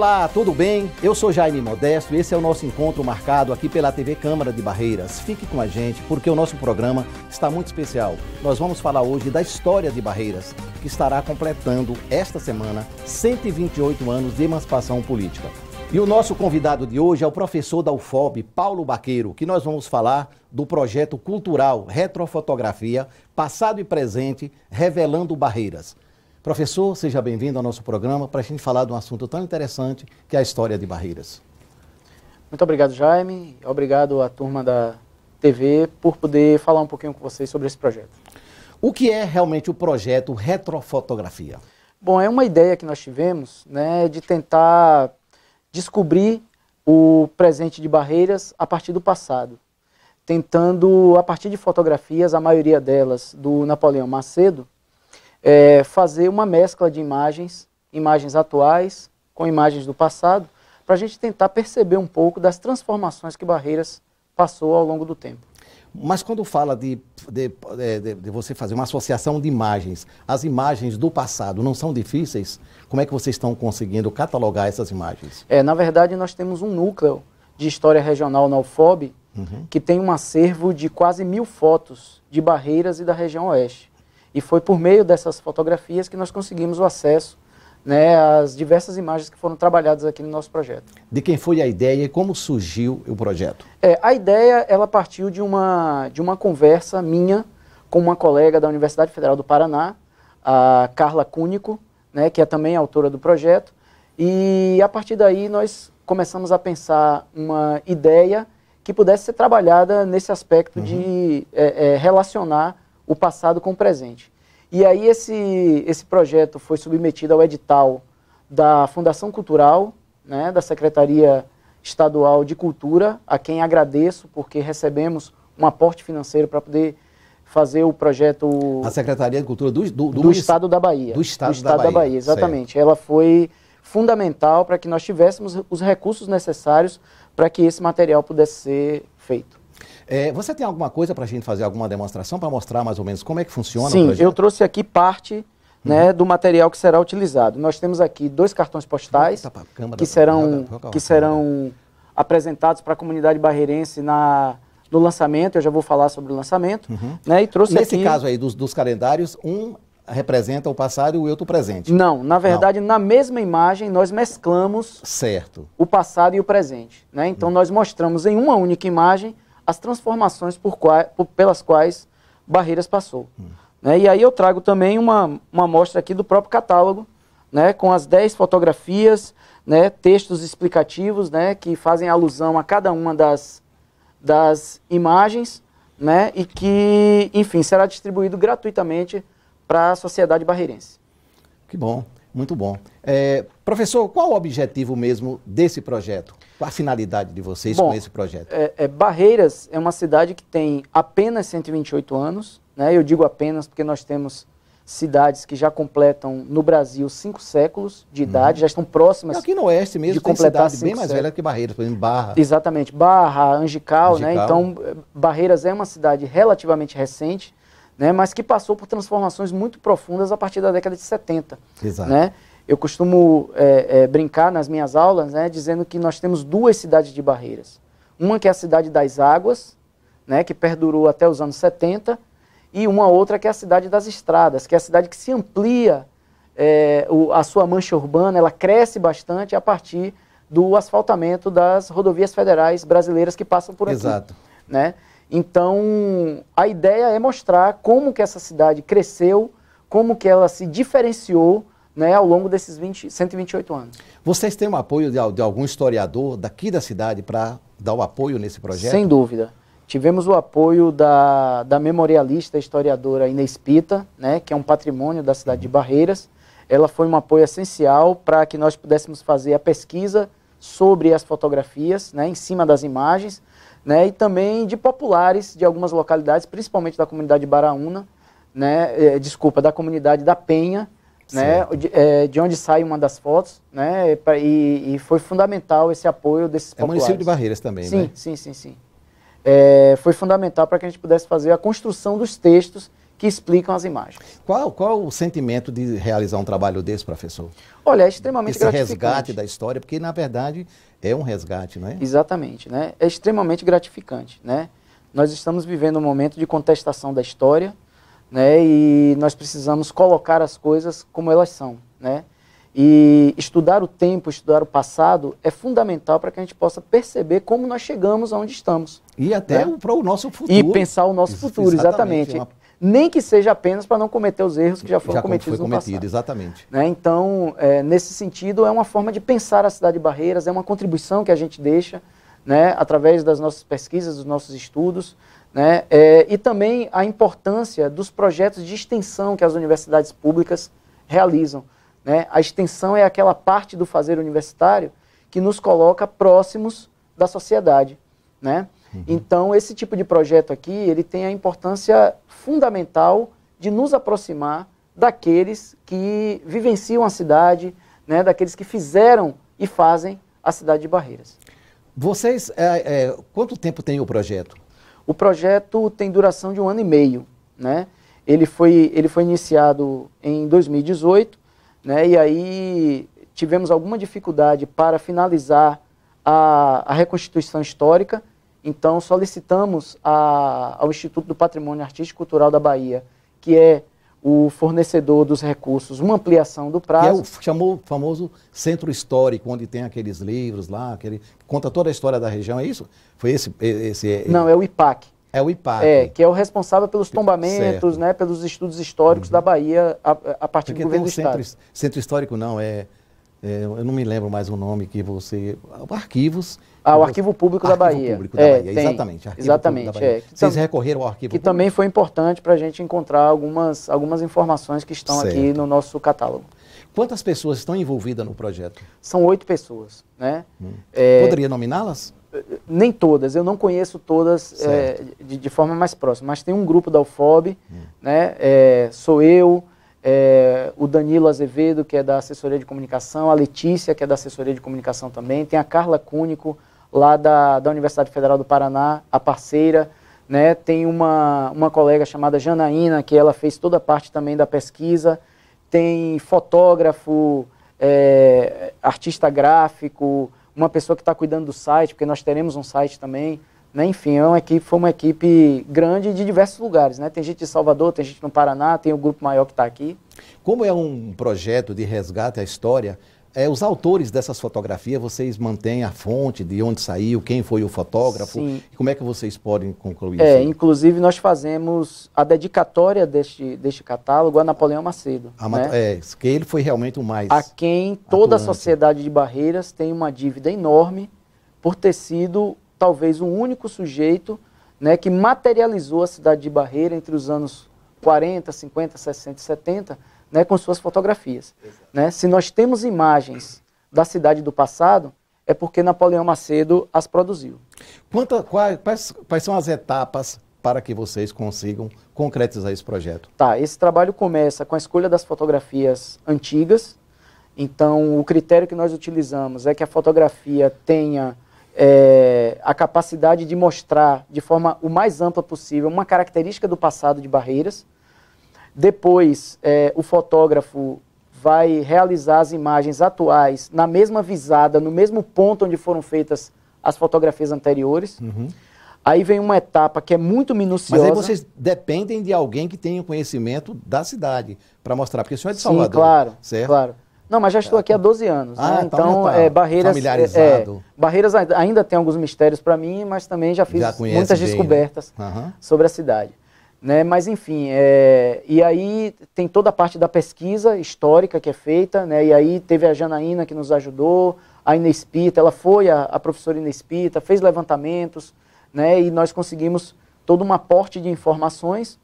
Olá, tudo bem? Eu sou Jaime Modesto e esse é o nosso encontro marcado aqui pela TV Câmara de Barreiras. Fique com a gente porque o nosso programa está muito especial. Nós vamos falar hoje da história de Barreiras, que estará completando esta semana 128 anos de emancipação política. E o nosso convidado de hoje é o professor da UFOB, Paulo Baqueiro, que nós vamos falar do projeto cultural Retrofotografia, Passado e Presente, Revelando Barreiras. Professor, seja bem-vindo ao nosso programa para a gente falar de um assunto tão interessante que é a história de Barreiras. Muito obrigado, Jaime. Obrigado à turma da TV por poder falar um pouquinho com vocês sobre esse projeto. O que é realmente o projeto Retrofotografia? Bom, é uma ideia que nós tivemos né, de tentar descobrir o presente de Barreiras a partir do passado, tentando, a partir de fotografias, a maioria delas do Napoleão Macedo, é, fazer uma mescla de imagens, imagens atuais com imagens do passado, para a gente tentar perceber um pouco das transformações que Barreiras passou ao longo do tempo. Mas quando fala de, de, de, de, você fazer uma associação de imagens, as imagens do passado não são difíceis? Como é que vocês estão conseguindo catalogar essas imagens? É, na verdade, nós temos um núcleo de história regional na UFOB uhum. que tem um acervo de quase mil fotos de barreiras e da região oeste. E foi por meio dessas fotografias que nós conseguimos o acesso né, às diversas imagens que foram trabalhadas aqui no nosso projeto. De quem foi a ideia e como surgiu o projeto? É, a ideia ela partiu de uma, de uma conversa minha com uma colega da Universidade Federal do Paraná, a Carla Cúnico, né, que é também autora do projeto. E a partir daí nós começamos a pensar uma ideia que pudesse ser trabalhada nesse aspecto uhum. de é, é, relacionar o passado com o presente. E aí esse, esse projeto foi submetido ao edital da Fundação Cultural, né, da Secretaria Estadual de Cultura, a quem agradeço porque recebemos um aporte financeiro para poder fazer o projeto... A Secretaria de Cultura do, do, do, do Estado da Bahia. Do Estado, do estado da, Bahia. da, Bahia. Exatamente. Certo. Ela foi fundamental para que nós tivéssemos os recursos necessários para que esse material pudesse ser feito. É, você tem alguma coisa para a gente fazer alguma demonstração para mostrar mais ou menos como é que funciona? Sim, eu trouxe aqui parte né, uhum. do material que será utilizado. Nós temos aqui dois cartões postais que serão, que serão apresentados para a comunidade barreirense na, no lançamento. Eu já vou falar sobre o lançamento. Uhum. Né, e trouxe Nesse aqui... caso aí dos, dos calendários, um representa o passado e o outro o presente. Não, na verdade, Não. na mesma imagem, nós mesclamos certo. o passado e o presente. Né? Então, uhum. nós mostramos em uma única imagem as transformações por quais por, pelas quais Barreiras passou. Hum. Né? E aí eu trago também uma, uma amostra aqui do próprio catálogo, né? com as 10 fotografias, né? textos explicativos né? que fazem alusão a cada uma das, das imagens, né? e que, enfim, será distribuído gratuitamente para a sociedade barreirense. Que bom. Muito bom. É, professor, qual o objetivo mesmo desse projeto? Qual a finalidade de vocês bom, com esse projeto? É, é, Barreiras é uma cidade que tem apenas 128 anos. Né? Eu digo apenas porque nós temos cidades que já completam no Brasil cinco séculos de idade, uhum. já estão próximas. E aqui no Oeste mesmo, de completar cidade bem mais séculos. velha que Barreiras, por exemplo, Barra. Exatamente, Barra, Angical, né? Angical, né? Então, Barreiras é uma cidade relativamente recente, né, mas que passou por transformações muito profundas a partir da década de 70. Exato. Né? Eu costumo é, é, brincar nas minhas aulas né, dizendo que nós temos duas cidades de barreiras. Uma que é a cidade das águas, né, que perdurou até os anos 70, e uma outra que é a cidade das estradas, que é a cidade que se amplia é, o, a sua mancha urbana, ela cresce bastante a partir do asfaltamento das rodovias federais brasileiras que passam por Exato. aqui. Exato. Né? Então, a ideia é mostrar como que essa cidade cresceu, como que ela se diferenciou né, ao longo desses 20, 128 anos. Vocês têm o um apoio de, de, algum historiador daqui da cidade para dar o um apoio nesse projeto? Sem dúvida. Tivemos o apoio da, da memorialista historiadora Inês Pita, né, que é um patrimônio da cidade de Barreiras. Ela foi um apoio essencial para que nós pudéssemos fazer a pesquisa sobre as fotografias, né, em cima das imagens, né, e também de populares de algumas localidades, principalmente da comunidade de Baraúna, né, é, desculpa, da comunidade da Penha, né, de, é, de, onde sai uma das fotos, né, é, e, e foi fundamental esse apoio desses é populares. É município de Barreiras também, sim, né? Sim, sim, sim, sim. É, foi fundamental para que a gente pudesse fazer a construção dos textos que explicam as imagens. Qual, qual o sentimento de realizar um trabalho desse, professor? Olha, é extremamente Esse gratificante. resgate da história, porque na verdade é um resgate, não é? Exatamente, né? É extremamente gratificante, né? Nós estamos vivendo um momento de contestação da história, né? E nós precisamos colocar as coisas como elas são, né? E estudar o tempo, estudar o passado é fundamental para que a gente possa perceber como nós chegamos aonde estamos. E até né? para o nosso futuro. E pensar o nosso futuro, exatamente. exatamente. É nem que seja apenas para não cometer os erros que já foram já cometidos foi cometido, passado. Exatamente. Né? Então, é, nesse sentido, é uma forma de pensar a cidade de Barreiras, é uma contribuição que a gente deixa né, através das nossas pesquisas, dos nossos estudos, né, é, e também a importância dos projetos de extensão que as universidades públicas realizam. Né? A extensão é aquela parte do fazer universitário que nos coloca próximos da sociedade. Né? Uhum. Então, esse tipo de projeto aqui, ele tem a importância fundamental de nos aproximar daqueles que vivenciam a cidade, né, daqueles que fizeram e fazem a cidade de Barreiras. Vocês, é, é, quanto tempo tem o projeto? O projeto tem duração de um ano e meio, né? Ele foi, ele foi iniciado em 2018, né? E aí tivemos alguma dificuldade para finalizar a, a reconstituição histórica, então, solicitamos a, ao Instituto do Patrimônio Artístico e Cultural da Bahia, que é o fornecedor dos recursos, uma ampliação do prazo. Que é o chamou, famoso centro histórico, onde tem aqueles livros lá, aquele, conta toda a história da região, é isso? Foi esse? esse Não, é o IPAC. É o IPAC. É, que é o responsável pelos tombamentos, né, pelos estudos históricos uhum. da Bahia a, a partir Porque do governo do centro, Estado. centro histórico não, é é, eu não me lembro mais o nome que você. Arquivos. Ah, o Arquivo Público Arquivo da Bahia. Público da é, Bahia. Tem, exatamente. Arquivo exatamente. Bahia. É, Vocês tam, recorreram ao Arquivo Que Público? também foi importante para a gente encontrar algumas, algumas informações que estão certo. aqui no nosso catálogo. Quantas pessoas estão envolvidas no projeto? São oito pessoas. Né? Hum. É, Poderia nominá-las? Nem todas, eu não conheço todas é, de, de, forma mais próxima, mas tem um grupo da UFOB, hum. né? É, sou eu, é, o Danilo Azevedo, que é da assessoria de comunicação, a Letícia, que é da assessoria de comunicação também, tem a Carla Cúnico, lá da, da Universidade Federal do Paraná, a parceira, né? tem uma, uma colega chamada Janaína, que ela fez toda a parte também da pesquisa, tem fotógrafo, é, artista gráfico, uma pessoa que está cuidando do site, porque nós teremos um site também, né? Enfim, é uma equipe, foi uma equipe grande de diversos lugares. Né? Tem gente de Salvador, tem gente no Paraná, tem o um grupo maior que está aqui. Como é um projeto de resgate à história, é, os autores dessas fotografias, vocês mantêm a fonte de onde saiu, quem foi o fotógrafo? Sim. Como é que vocês podem concluir é, isso? Inclusive, nós fazemos a dedicatória deste, deste catálogo a Napoleão Macedo. A, né? É, que ele foi realmente o mais. A quem toda atuante. a sociedade de Barreiras tem uma dívida enorme por ter sido talvez o único sujeito né, que materializou a cidade de Barreira entre os anos 40, 50, 60 e 70, né, com suas fotografias. Né? Se nós temos imagens da cidade do passado, é porque Napoleão Macedo as produziu. quais, quais são as etapas para que vocês consigam concretizar esse projeto? Tá, esse trabalho começa com a escolha das fotografias antigas. Então, o critério que nós utilizamos é que a fotografia tenha é, a capacidade de mostrar de forma o mais ampla possível uma característica do passado de Barreiras. Depois, é, o fotógrafo vai realizar as imagens atuais na mesma visada, no mesmo ponto onde foram feitas as fotografias anteriores. Uhum. Aí vem uma etapa que é muito minuciosa. Mas aí vocês dependem de alguém que tenha conhecimento da cidade para mostrar, porque o senhor é de Salvador. Sim, claro, certo? claro. Não, mas já estou é, aqui há 12 anos. Né? Ah, né? Então, então tá é, barreiras. É, é, familiarizado. É, barreiras ainda tem alguns mistérios para mim, mas também já fiz já muitas bem, né? descobertas né? uhum. sobre a cidade. Né? Mas, enfim, é... e aí tem toda a parte da pesquisa histórica que é feita, né? e aí teve a Janaína que nos ajudou, a Inespita, ela foi a, a professora Inespita, fez levantamentos, né? e nós conseguimos todo um aporte de informações.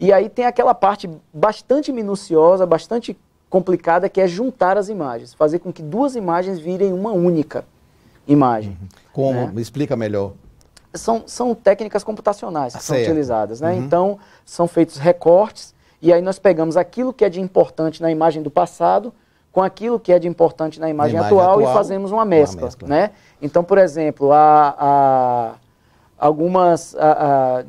E aí tem aquela parte bastante minuciosa, bastante complicada que é juntar as imagens, fazer com que duas imagens virem uma única imagem. Uhum. Como? Né? Me explica melhor. São, são técnicas computacionais que são utilizadas, né? Uhum. Então, são feitos recortes e aí nós pegamos aquilo que é de importante na imagem do passado com aquilo que é de importante na imagem, imagem atual, atual, e fazemos uma mescla, uma mescla. né? Então, por exemplo, a, a algumas... A, a,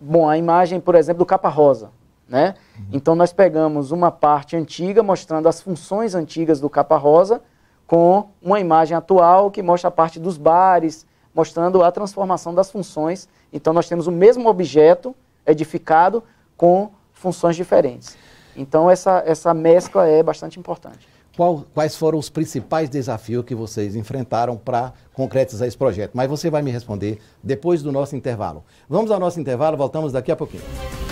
bom, a imagem, por exemplo, do Capa Rosa, né? Então nós pegamos uma parte antiga, mostrando as funções antigas do Capa Rosa, com uma imagem atual que mostra a parte dos bares, mostrando a transformação das funções. Então nós temos o mesmo objeto edificado com funções diferentes. Então essa, essa mescla é bastante importante. Qual, quais foram os principais desafios que vocês enfrentaram para concretizar esse projeto? Mas você vai me responder depois do nosso intervalo. Vamos ao nosso intervalo, voltamos daqui a pouquinho.